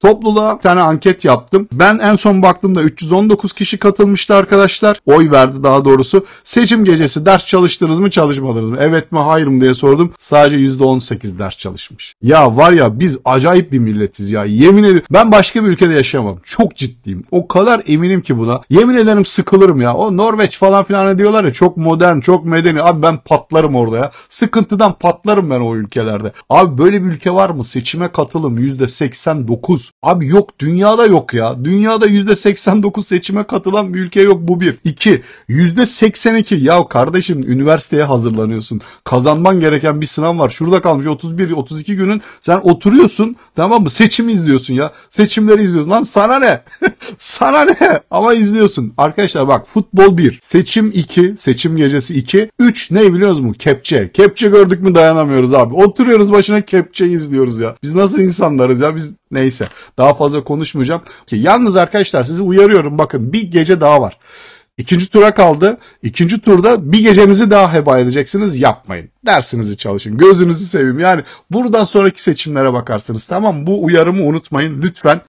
Topluluğa bir tane anket yaptım. Ben en son baktığımda 319 kişi katılmıştı arkadaşlar. Oy verdi daha doğrusu. Seçim gecesi ders çalıştınız mı çalışmadınız mı? Evet mi hayır mı diye sordum. Sadece %18 ders çalışmış. Ya var ya biz acayip bir milletiz ya. Yemin ediyorum. Ben başka bir ülkede yaşamam. Çok ciddiyim. O kadar eminim ki buna. Yemin ederim sıkılırım ya. O Norveç falan filan diyorlar ya çok modern, çok medeni. Abi ben patlarım orada ya. Sıkıntıdan patlarım ben o ülkelerde. Abi böyle bir ülke var mı? Seçime katılım %89. Abi yok dünyada yok ya. Dünyada %89 seçime katılan bir ülke yok bu bir. İki %82 ya kardeşim üniversiteye hazırlanıyorsun. Kazanman gereken bir sınav var. Şurada kalmış 31-32 günün sen oturuyorsun tamam mı Seçimi izliyorsun ya. Seçimleri izliyorsun lan sana ne? sana ne? Ama izliyorsun. Arkadaşlar bak futbol bir Seçim iki Seçim gecesi iki üç ne biliyoruz mu? Kepçe. Kepçe gördük mü dayanamıyoruz abi. Oturuyoruz başına kepçe izliyoruz ya. Biz nasıl insanlarız ya? Biz Neyse daha fazla konuşmayacağım. Yalnız arkadaşlar sizi uyarıyorum bakın bir gece daha var. İkinci tura kaldı. İkinci turda bir gecenizi daha heba edeceksiniz. Yapmayın. Dersinizi çalışın. Gözünüzü seveyim. Yani buradan sonraki seçimlere bakarsınız. Tamam Bu uyarımı unutmayın. Lütfen